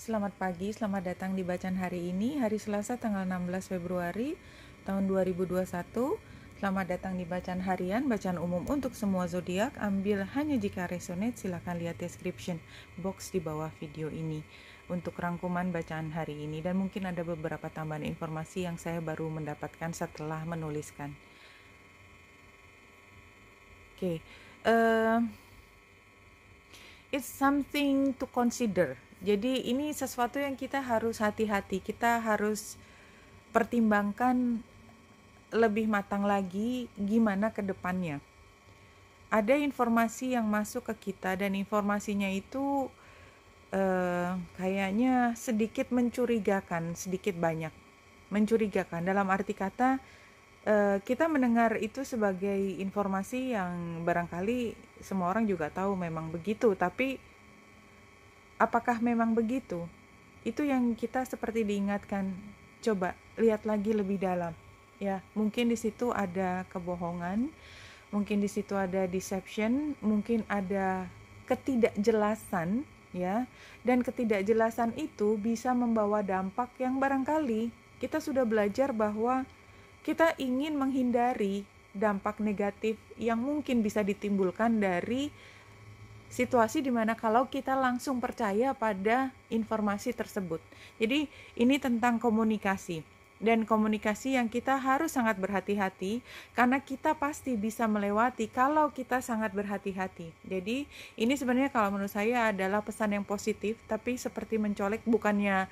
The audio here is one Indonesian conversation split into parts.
Selamat pagi, selamat datang di bacaan hari ini, hari Selasa tanggal 16 Februari tahun 2021. Selamat datang di bacaan harian, bacaan umum untuk semua zodiak. Ambil hanya jika resonate, silahkan lihat description box di bawah video ini untuk rangkuman bacaan hari ini dan mungkin ada beberapa tambahan informasi yang saya baru mendapatkan setelah menuliskan. Oke, okay. uh, eh, it's something to consider. Jadi ini sesuatu yang kita harus hati-hati, kita harus pertimbangkan lebih matang lagi gimana ke depannya. Ada informasi yang masuk ke kita dan informasinya itu eh, kayaknya sedikit mencurigakan, sedikit banyak mencurigakan. Dalam arti kata Eh, kita mendengar itu sebagai informasi yang barangkali semua orang juga tahu memang begitu, tapi apakah memang begitu? Itu yang kita seperti diingatkan, coba lihat lagi lebih dalam. Ya, mungkin di situ ada kebohongan, mungkin di situ ada deception, mungkin ada ketidakjelasan ya. Dan ketidakjelasan itu bisa membawa dampak yang barangkali kita sudah belajar bahwa kita ingin menghindari dampak negatif yang mungkin bisa ditimbulkan dari situasi di mana kalau kita langsung percaya pada informasi tersebut. Jadi ini tentang komunikasi dan komunikasi yang kita harus sangat berhati-hati karena kita pasti bisa melewati kalau kita sangat berhati-hati. Jadi ini sebenarnya kalau menurut saya adalah pesan yang positif tapi seperti mencolek bukannya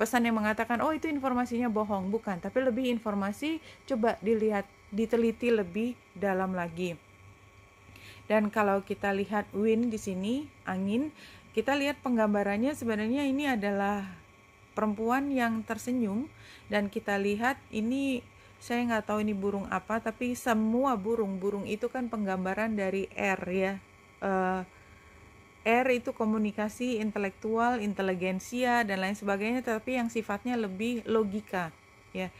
pesan yang mengatakan oh itu informasinya bohong bukan tapi lebih informasi coba dilihat diteliti lebih dalam lagi dan kalau kita lihat wind di sini angin kita lihat penggambarannya sebenarnya ini adalah perempuan yang tersenyum dan kita lihat ini saya nggak tahu ini burung apa tapi semua burung burung itu kan penggambaran dari air ya uh, R itu komunikasi intelektual, inteligensia dan lain sebagainya, tetapi yang sifatnya lebih logika, ya.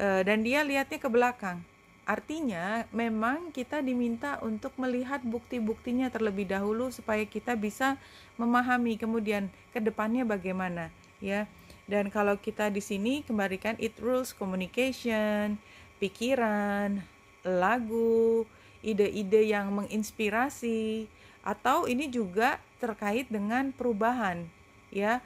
E, dan dia lihatnya ke belakang. Artinya, memang kita diminta untuk melihat bukti-buktinya terlebih dahulu supaya kita bisa memahami kemudian ke depannya bagaimana, ya. Dan kalau kita di sini kembalikan it rules communication, pikiran, lagu, ide-ide yang menginspirasi, atau ini juga terkait dengan perubahan ya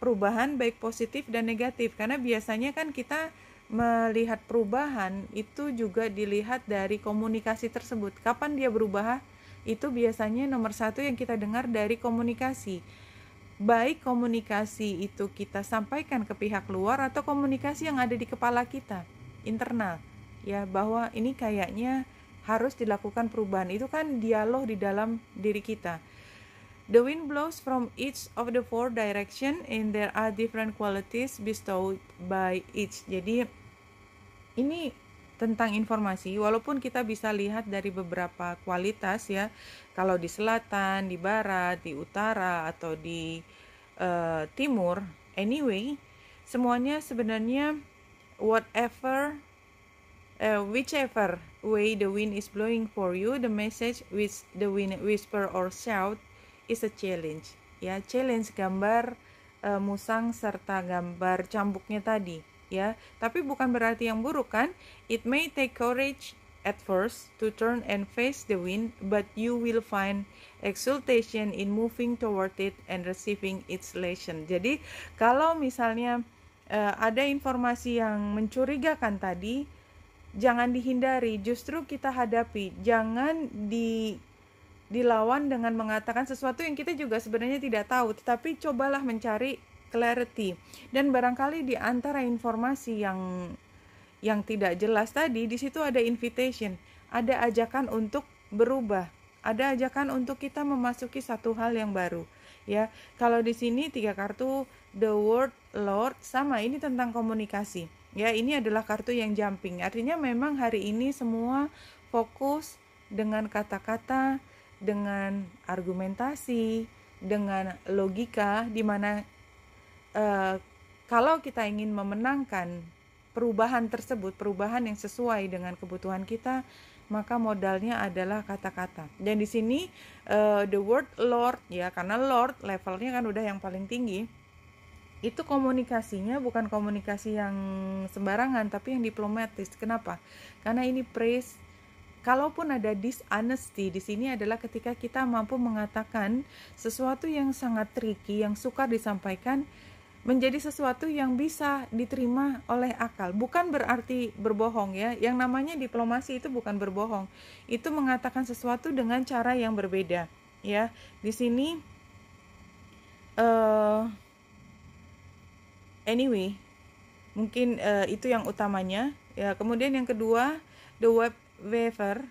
perubahan baik positif dan negatif karena biasanya kan kita melihat perubahan itu juga dilihat dari komunikasi tersebut kapan dia berubah itu biasanya nomor satu yang kita dengar dari komunikasi baik komunikasi itu kita sampaikan ke pihak luar atau komunikasi yang ada di kepala kita internal ya bahwa ini kayaknya harus dilakukan perubahan. Itu kan dialog di dalam diri kita. The wind blows from each of the four direction and there are different qualities bestowed by each. Jadi ini tentang informasi walaupun kita bisa lihat dari beberapa kualitas ya kalau di selatan, di barat, di utara atau di uh, timur anyway semuanya sebenarnya whatever uh, whichever way the wind is blowing for you the message which the wind whisper or shout is a challenge ya challenge gambar uh, musang serta gambar cambuknya tadi ya tapi bukan berarti yang buruk kan it may take courage at first to turn and face the wind but you will find exultation in moving toward it and receiving its lesson jadi kalau misalnya uh, ada informasi yang mencurigakan tadi jangan dihindari, justru kita hadapi. Jangan di dilawan dengan mengatakan sesuatu yang kita juga sebenarnya tidak tahu, tetapi cobalah mencari clarity. Dan barangkali di antara informasi yang yang tidak jelas tadi, di situ ada invitation, ada ajakan untuk berubah, ada ajakan untuk kita memasuki satu hal yang baru. Ya, kalau di sini tiga kartu The Word Lord sama ini tentang komunikasi Ya, ini adalah kartu yang jumping. Artinya memang hari ini semua fokus dengan kata-kata, dengan argumentasi, dengan logika di mana eh, kalau kita ingin memenangkan perubahan tersebut, perubahan yang sesuai dengan kebutuhan kita, maka modalnya adalah kata-kata. Dan di sini eh, the word Lord ya karena Lord levelnya kan udah yang paling tinggi itu komunikasinya bukan komunikasi yang sembarangan tapi yang diplomatis. Kenapa? Karena ini praise kalaupun ada dishonesty di sini adalah ketika kita mampu mengatakan sesuatu yang sangat tricky, yang sukar disampaikan menjadi sesuatu yang bisa diterima oleh akal. Bukan berarti berbohong ya. Yang namanya diplomasi itu bukan berbohong. Itu mengatakan sesuatu dengan cara yang berbeda ya. Di sini eh uh, anyway mungkin uh, itu yang utamanya ya kemudian yang kedua the web weaver,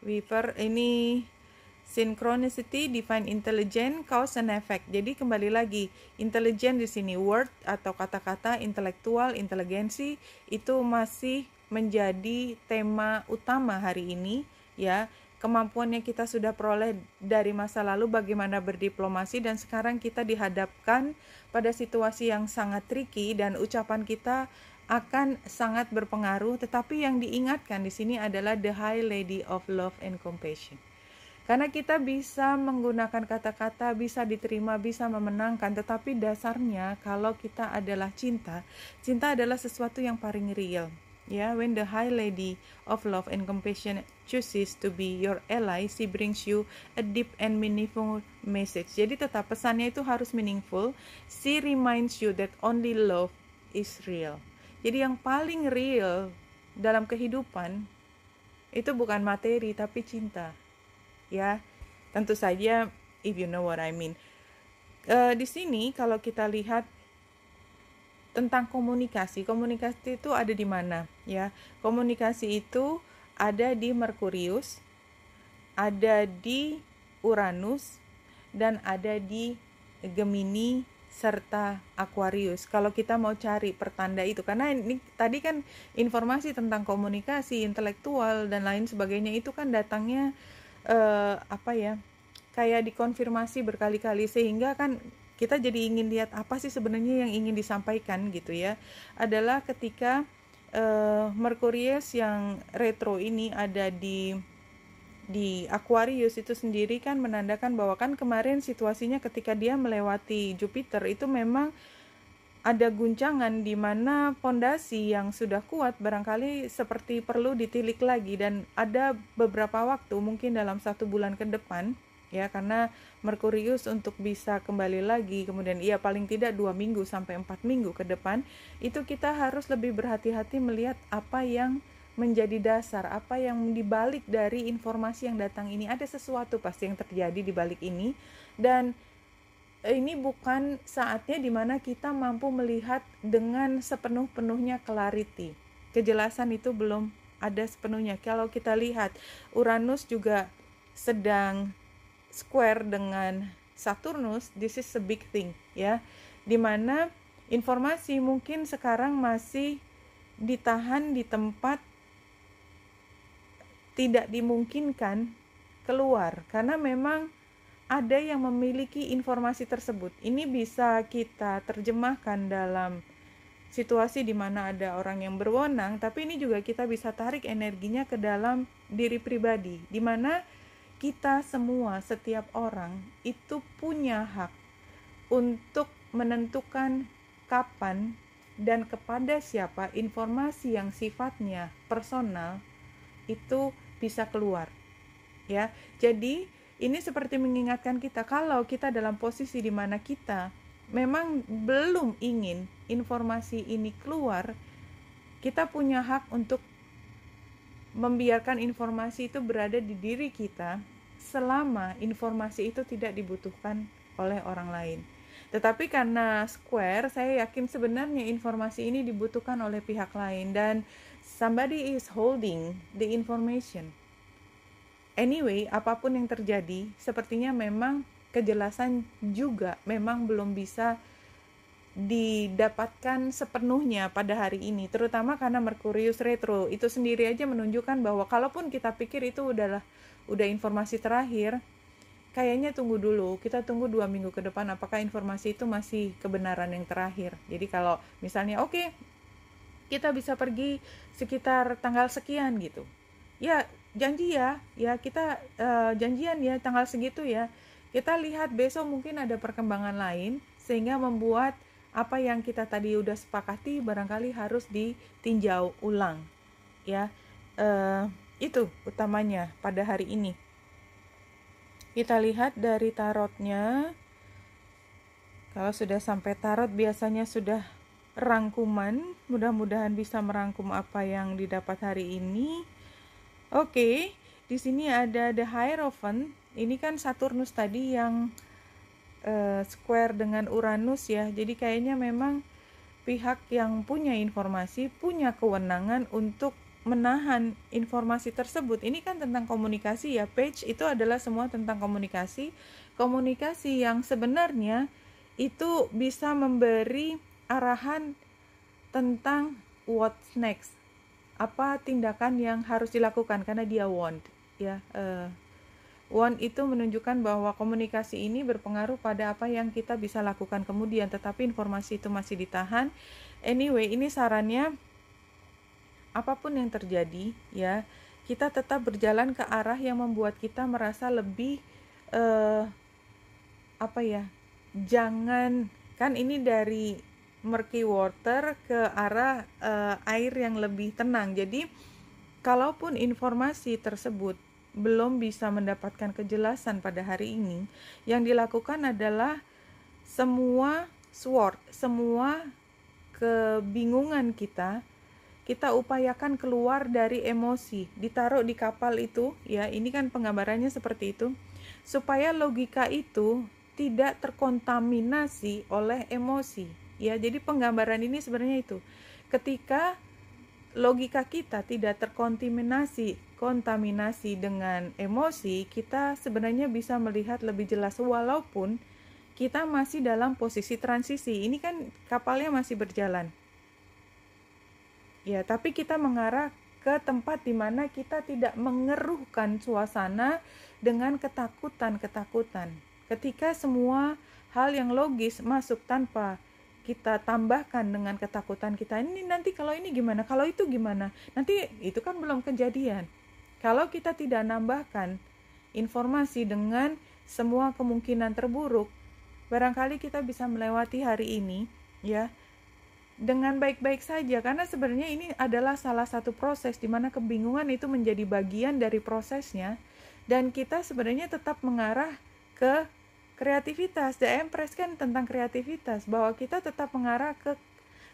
weaver ini synchronicity define intelligent cause and effect jadi kembali lagi intelligent di sini word atau kata-kata intelektual intelegensi itu masih menjadi tema utama hari ini ya kemampuan yang kita sudah peroleh dari masa lalu bagaimana berdiplomasi dan sekarang kita dihadapkan pada situasi yang sangat tricky dan ucapan kita akan sangat berpengaruh tetapi yang diingatkan di sini adalah the high lady of love and compassion. Karena kita bisa menggunakan kata-kata, bisa diterima, bisa memenangkan, tetapi dasarnya kalau kita adalah cinta, cinta adalah sesuatu yang paling real Yeah, when the high lady of love and compassion chooses to be your ally, she brings you a deep and meaningful message. Jadi tetap pesannya itu harus meaningful. She reminds you that only love is real. Jadi yang paling real dalam kehidupan itu bukan materi tapi cinta. Ya, tentu saja if you know what I mean. Uh, di sini kalau kita lihat tentang komunikasi, komunikasi itu ada di mana? ya. Komunikasi itu ada di Merkurius, ada di Uranus dan ada di Gemini serta Aquarius. Kalau kita mau cari pertanda itu, karena ini tadi kan informasi tentang komunikasi intelektual dan lain sebagainya itu kan datangnya eh, apa ya, kayak dikonfirmasi berkali-kali sehingga kan kita jadi ingin lihat apa sih sebenarnya yang ingin disampaikan gitu ya. Adalah ketika uh, Merkurius yang retro ini ada di di Aquarius itu sendiri kan menandakan bahwa kan kemarin situasinya ketika dia melewati Jupiter itu memang ada guncangan di mana pondasi yang sudah kuat barangkali seperti perlu ditilik lagi dan ada beberapa waktu mungkin dalam satu bulan ke depan ya karena Merkurius untuk bisa kembali lagi kemudian ya paling tidak dua minggu sampai empat minggu ke depan itu kita harus lebih berhati-hati melihat apa yang menjadi dasar apa yang dibalik dari informasi yang datang ini ada sesuatu pasti yang terjadi di balik ini dan ini bukan saatnya dimana kita mampu melihat dengan sepenuh-penuhnya clarity kejelasan itu belum ada sepenuhnya kalau kita lihat Uranus juga sedang square dengan Saturnus, this is a big thing ya. Dimana informasi mungkin sekarang masih ditahan di tempat tidak dimungkinkan keluar karena memang ada yang memiliki informasi tersebut. Ini bisa kita terjemahkan dalam situasi di mana ada orang yang berwenang, tapi ini juga kita bisa tarik energinya ke dalam diri pribadi, di mana kita semua, setiap orang itu punya hak untuk menentukan kapan dan kepada siapa informasi yang sifatnya personal itu bisa keluar. Ya. Jadi, ini seperti mengingatkan kita kalau kita dalam posisi di mana kita memang belum ingin informasi ini keluar, kita punya hak untuk membiarkan informasi itu berada di diri kita selama informasi itu tidak dibutuhkan oleh orang lain. Tetapi karena Square, saya yakin sebenarnya informasi ini dibutuhkan oleh pihak lain dan somebody is holding the information. Anyway, apapun yang terjadi, sepertinya memang kejelasan juga memang belum bisa didapatkan sepenuhnya pada hari ini, terutama karena Merkurius retro itu sendiri aja menunjukkan bahwa kalaupun kita pikir itu udahlah udah informasi terakhir, kayaknya tunggu dulu. Kita tunggu dua minggu ke depan apakah informasi itu masih kebenaran yang terakhir. Jadi kalau misalnya oke okay, kita bisa pergi sekitar tanggal sekian gitu, ya janji ya, ya kita uh, janjian ya tanggal segitu ya. Kita lihat besok mungkin ada perkembangan lain sehingga membuat apa yang kita tadi udah sepakati barangkali harus ditinjau ulang ya uh, itu utamanya pada hari ini kita lihat dari tarotnya kalau sudah sampai tarot biasanya sudah rangkuman mudah-mudahan bisa merangkum apa yang didapat hari ini oke okay, di sini ada the Hierophant ini kan Saturnus tadi yang uh, square dengan Uranus ya. Jadi kayaknya memang pihak yang punya informasi punya kewenangan untuk menahan informasi tersebut. Ini kan tentang komunikasi ya. Page itu adalah semua tentang komunikasi. Komunikasi yang sebenarnya itu bisa memberi arahan tentang what's next. Apa tindakan yang harus dilakukan karena dia want ya uh, One itu menunjukkan bahwa komunikasi ini berpengaruh pada apa yang kita bisa lakukan kemudian, tetapi informasi itu masih ditahan. Anyway, ini sarannya apapun yang terjadi ya, kita tetap berjalan ke arah yang membuat kita merasa lebih uh, apa ya? Jangan kan ini dari murky water ke arah uh, air yang lebih tenang. Jadi, kalaupun informasi tersebut belum bisa mendapatkan kejelasan pada hari ini, yang dilakukan adalah semua sword, semua kebingungan kita kita upayakan keluar dari emosi, ditaruh di kapal itu, ya. Ini kan penggambarannya seperti itu, supaya logika itu tidak terkontaminasi oleh emosi, ya. Jadi, penggambaran ini sebenarnya itu ketika logika kita tidak terkontaminasi kontaminasi dengan emosi, kita sebenarnya bisa melihat lebih jelas walaupun kita masih dalam posisi transisi. Ini kan kapalnya masih berjalan. Ya, tapi kita mengarah ke tempat di mana kita tidak mengeruhkan suasana dengan ketakutan-ketakutan. Ketika semua hal yang logis masuk tanpa kita tambahkan dengan ketakutan kita ini nanti kalau ini gimana kalau itu gimana nanti itu kan belum kejadian kalau kita tidak nambahkan informasi dengan semua kemungkinan terburuk barangkali kita bisa melewati hari ini ya dengan baik-baik saja karena sebenarnya ini adalah salah satu proses di mana kebingungan itu menjadi bagian dari prosesnya dan kita sebenarnya tetap mengarah ke kreativitas DM Press kan tentang kreativitas bahwa kita tetap mengarah ke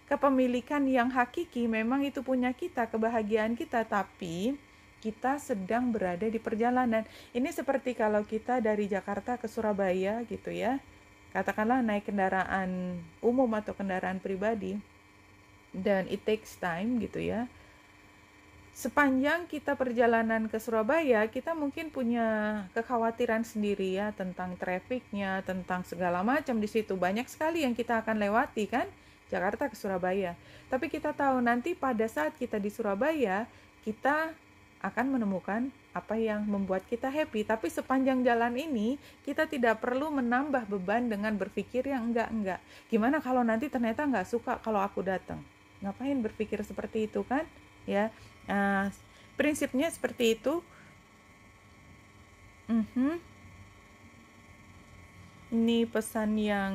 kepemilikan yang hakiki memang itu punya kita kebahagiaan kita tapi kita sedang berada di perjalanan ini seperti kalau kita dari Jakarta ke Surabaya gitu ya katakanlah naik kendaraan umum atau kendaraan pribadi dan it takes time gitu ya sepanjang kita perjalanan ke Surabaya, kita mungkin punya kekhawatiran sendiri ya tentang trafiknya, tentang segala macam di situ. Banyak sekali yang kita akan lewati kan, Jakarta ke Surabaya. Tapi kita tahu nanti pada saat kita di Surabaya, kita akan menemukan apa yang membuat kita happy. Tapi sepanjang jalan ini, kita tidak perlu menambah beban dengan berpikir yang enggak-enggak. Gimana kalau nanti ternyata enggak suka kalau aku datang? Ngapain berpikir seperti itu kan? Ya, Ah, prinsipnya seperti itu uh mhm. -huh. ini pesan yang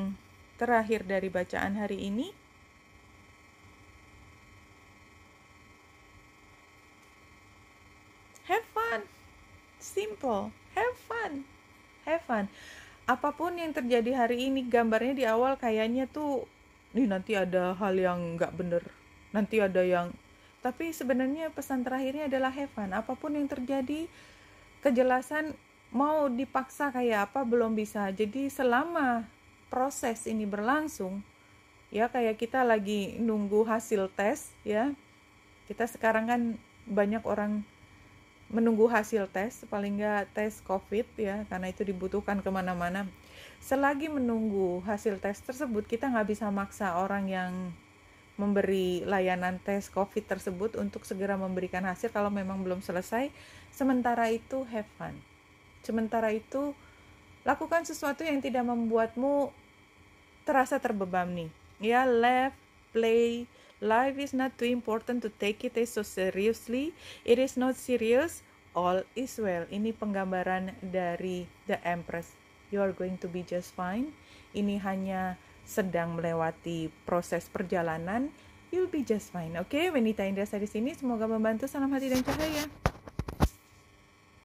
terakhir dari bacaan hari ini have fun simple have fun have fun apapun yang terjadi hari ini gambarnya di awal kayaknya tuh nih nanti ada hal yang nggak bener nanti ada yang tapi sebenarnya pesan terakhirnya adalah Heaven apapun yang terjadi kejelasan mau dipaksa kayak apa belum bisa jadi selama proses ini berlangsung ya kayak kita lagi nunggu hasil tes ya kita sekarang kan banyak orang menunggu hasil tes paling nggak tes covid ya karena itu dibutuhkan kemana-mana selagi menunggu hasil tes tersebut kita nggak bisa maksa orang yang memberi layanan tes COVID tersebut untuk segera memberikan hasil kalau memang belum selesai. Sementara itu, have fun. Sementara itu, lakukan sesuatu yang tidak membuatmu terasa nih Ya, laugh, play. Life is not too important to take it so seriously. It is not serious. All is well. Ini penggambaran dari The Empress. You are going to be just fine. Ini hanya sedang melewati proses perjalanan, you'll be just fine. Oke, okay? Wenita Indra saya di sini. Semoga membantu. Salam hati dan cahaya.